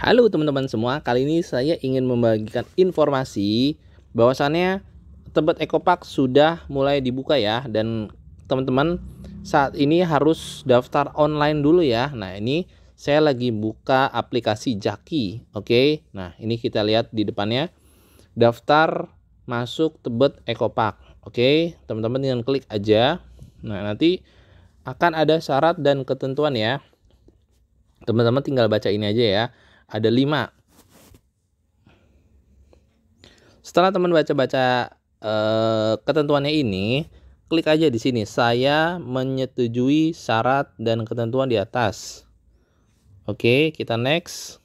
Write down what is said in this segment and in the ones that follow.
Halo teman-teman semua, kali ini saya ingin membagikan informasi bahwasannya tempat Park sudah mulai dibuka ya dan teman-teman saat ini harus daftar online dulu ya. Nah, ini saya lagi buka aplikasi Jaki, oke. Nah, ini kita lihat di depannya daftar masuk Tebet Park, Oke, teman-teman tinggal klik aja. Nah, nanti akan ada syarat dan ketentuan ya. Teman-teman tinggal baca ini aja ya ada lima. Setelah teman baca-baca eh, ketentuannya ini, klik aja di sini. Saya menyetujui syarat dan ketentuan di atas. Oke, kita next.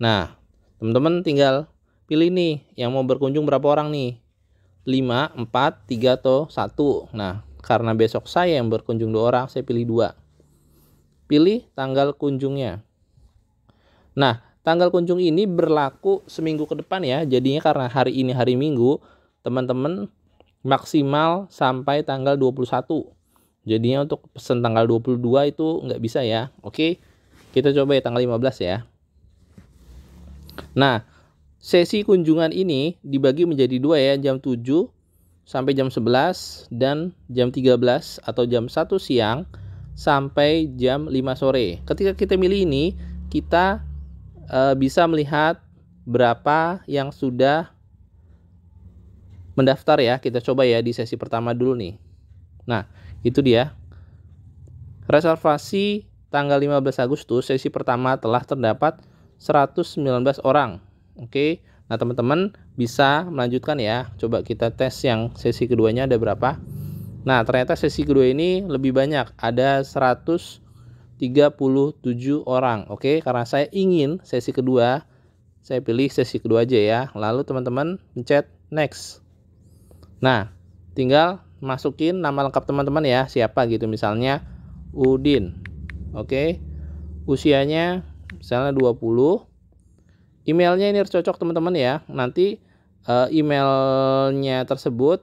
Nah, teman-teman tinggal pilih nih yang mau berkunjung berapa orang nih. 5, 4, 3, atau 1. Nah, karena besok saya yang berkunjung dua orang, saya pilih dua. Pilih tanggal kunjungnya. Nah, tanggal kunjung ini berlaku seminggu ke depan ya. Jadinya karena hari ini hari Minggu, teman-teman maksimal sampai tanggal 21. Jadinya untuk pesan tanggal 22 itu nggak bisa ya. Oke, kita coba ya tanggal 15 ya. Nah, sesi kunjungan ini dibagi menjadi dua ya, jam 7 sampai jam 11 dan jam 13 atau jam 1 siang sampai jam 5 sore. Ketika kita milih ini, kita e, bisa melihat berapa yang sudah mendaftar ya. Kita coba ya di sesi pertama dulu nih. Nah, itu dia. Reservasi tanggal 15 Agustus sesi pertama telah terdapat 119 orang. Oke. Nah, teman-teman bisa melanjutkan ya. Coba kita tes yang sesi keduanya ada berapa. Nah, ternyata sesi kedua ini lebih banyak, ada 100 37 orang. Oke, karena saya ingin sesi kedua, saya pilih sesi kedua aja ya. Lalu teman-teman pencet next. Nah, tinggal masukin nama lengkap teman-teman ya, siapa gitu misalnya Udin. Oke. Usianya misalnya 20. Emailnya ini harus cocok teman-teman ya. Nanti eh, emailnya tersebut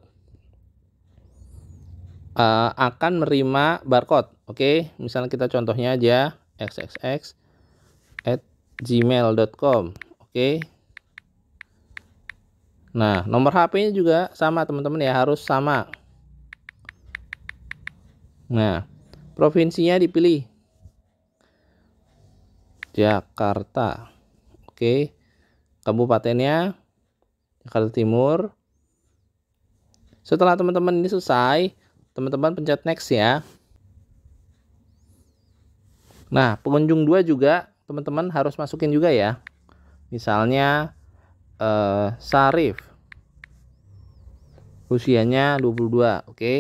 uh, akan menerima barcode. Oke, misalnya kita contohnya aja xxx at gmail.com. Oke. Nah, nomor HP-nya juga sama teman-teman ya, harus sama. Nah, provinsinya dipilih Jakarta. Oke. Kabupatennya Jakarta Timur. Setelah teman-teman ini selesai, teman-teman pencet next ya. Nah, pengunjung dua juga teman-teman harus masukin juga ya. Misalnya eh, Sarif usianya 22, oke. Okay?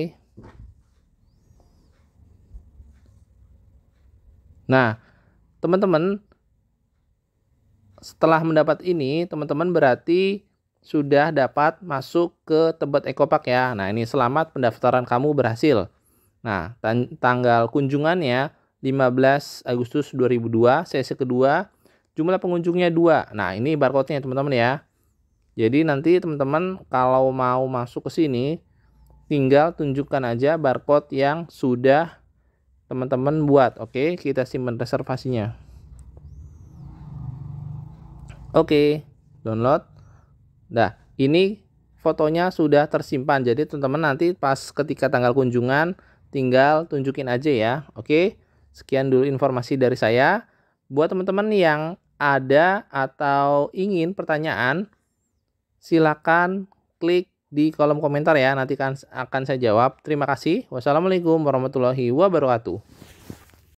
Nah, teman-teman setelah mendapat ini, teman-teman berarti sudah dapat masuk ke Tebet Park ya. Nah, ini selamat pendaftaran kamu berhasil. Nah, tanggal kunjungannya 15 Agustus 2002 sesi kedua jumlah pengunjungnya dua nah ini barcode-nya teman-teman ya jadi nanti teman-teman kalau mau masuk ke sini tinggal tunjukkan aja barcode yang sudah teman-teman buat oke kita simpan reservasinya oke download nah ini fotonya sudah tersimpan jadi teman-teman nanti pas ketika tanggal kunjungan tinggal tunjukin aja ya oke Sekian dulu informasi dari saya. Buat teman-teman yang ada atau ingin pertanyaan, silakan klik di kolom komentar ya. Nanti kan akan saya jawab. Terima kasih. Wassalamualaikum warahmatullahi wabarakatuh.